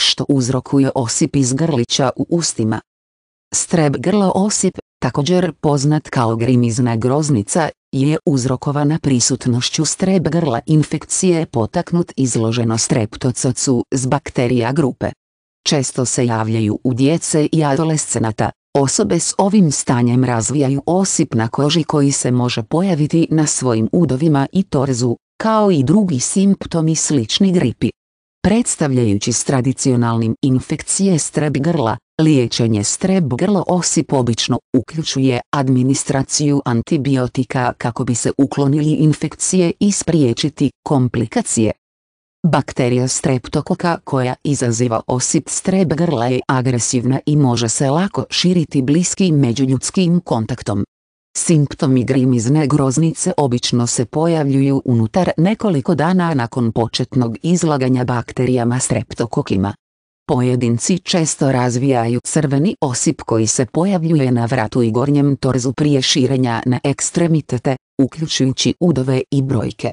što uzrokuje osip iz grlića u ustima. Streb grlo osip, također poznat kao grimizna groznica, je uzrokovana prisutnošću streb grla infekcije potaknut izloženo streptococu s bakterija grupe. Često se javljaju u djece i adolescenata, Osobe s ovim stanjem razvijaju osip na koži koji se može pojaviti na svojim udovima i torzu, kao i drugi simptomi slični gripi predstavljajući s tradicionalnim infekcije streb grla, liječenje streb grlo osip obično uključuje administraciju antibiotika kako bi se uklonili infekcije i spriječiti komplikacije. Bakterija streptokoka koja izaziva osip streb grla je agresivna i može se lako širiti bliskim međuljudskim kontaktom. Simptomi grimizne groznice obično se pojavljuju unutar nekoliko dana nakon početnog izlaganja bakterijama streptokokima. Pojedinci često razvijaju crveni osip koji se pojavljuje na vratu i gornjem torzu prije širenja na ekstremitete, uključujući udove i brojke.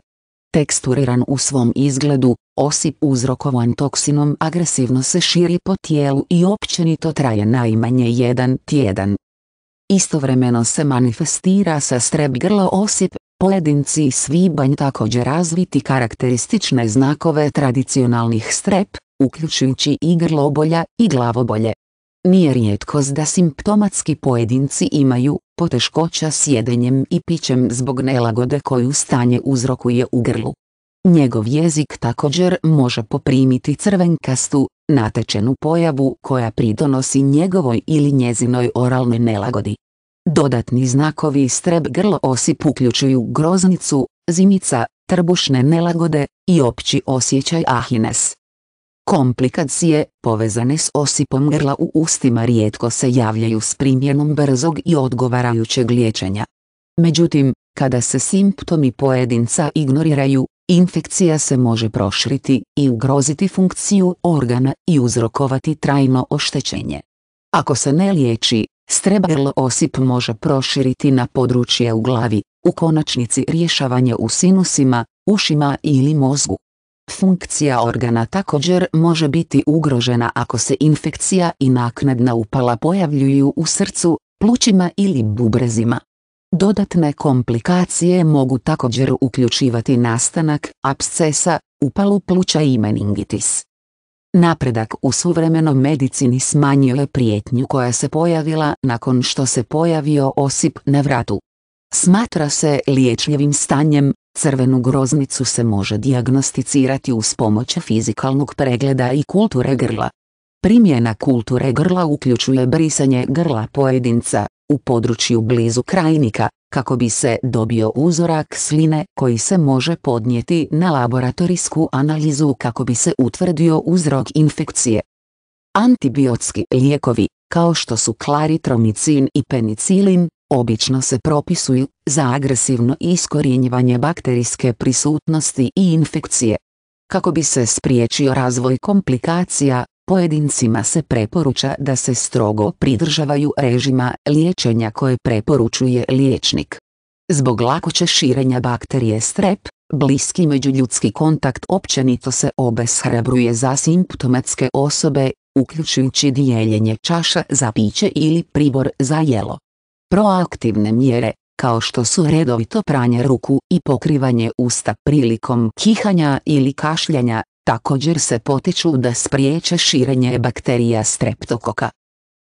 Teksturiran u svom izgledu, osip uzrokovan toksinom agresivno se širi po tijelu i općenito traje najmanje jedan tjedan. Istovremeno se manifestira sa streb grlo osip, pojedinci i svibanj također razviti karakteristične znakove tradicionalnih strep, uključujući i grlobolja i glavobolje. Nije rijetkost da simptomatski pojedinci imaju poteškoća s jedenjem i pićem zbog nelagode koju stanje uzrokuje u grlu. Njegov jezik također može poprimiti crvenkastu, natečenu pojavu koja pridonosi njegovoj ili njezinoj oralnoj nelagodi. Dodatni znakovi streb grlo osip uključuju groznicu, zimica, trbušne nelagode i opći osjećaj ahines. Komplikacije povezane s osipom grla u ustima rijetko se javljaju s primjenom brzog i odgovarajućeg liječenja. Međutim, kada se simptomi pojedinca ignoriraju, Infekcija se može proširiti i ugroziti funkciju organa i uzrokovati trajno oštećenje. Ako se ne liječi, strebarl osip može proširiti na područje u glavi, u konačnici rješavanje u sinusima, ušima ili mozgu. Funkcija organa također može biti ugrožena ako se infekcija i naknadna upala pojavljuju u srcu, plućima ili bubrezima. Dodatne komplikacije mogu također uključivati nastanak abscesa, upalu pluća i meningitis. Napredak u suvremenom medicini smanjio je prijetnju koja se pojavila nakon što se pojavio osip na vratu. Smatra se liječljivim stanjem, crvenu groznicu se može diagnosticirati uz pomoć fizikalnog pregleda i kulture grla. Primjena kulture grla uključuje brisanje grla pojedinca, u području blizu krajnika, kako bi se dobio uzorak sline koji se može podnijeti na laboratorijsku analizu kako bi se utvrdio uzrok infekcije. Antibiotski lijekovi, kao što su klaritromicin i penicilin, obično se propisuju za agresivno iskorjenjivanje bakterijske prisutnosti i infekcije. Kako bi se spriječio razvoj komplikacija Pojedincima se preporuča da se strogo pridržavaju režima liječenja koje preporučuje liječnik. Zbog lakoće širenja bakterije strep, bliski međuljudski kontakt općenito se obeshrabruje za simptomatske osobe, uključujući dijeljenje čaša za piće ili pribor za jelo. Proaktivne mjere, kao što su redovito pranje ruku i pokrivanje usta prilikom kihanja ili kašljanja, Također se potiču da spriječe širenje bakterija streptokoka,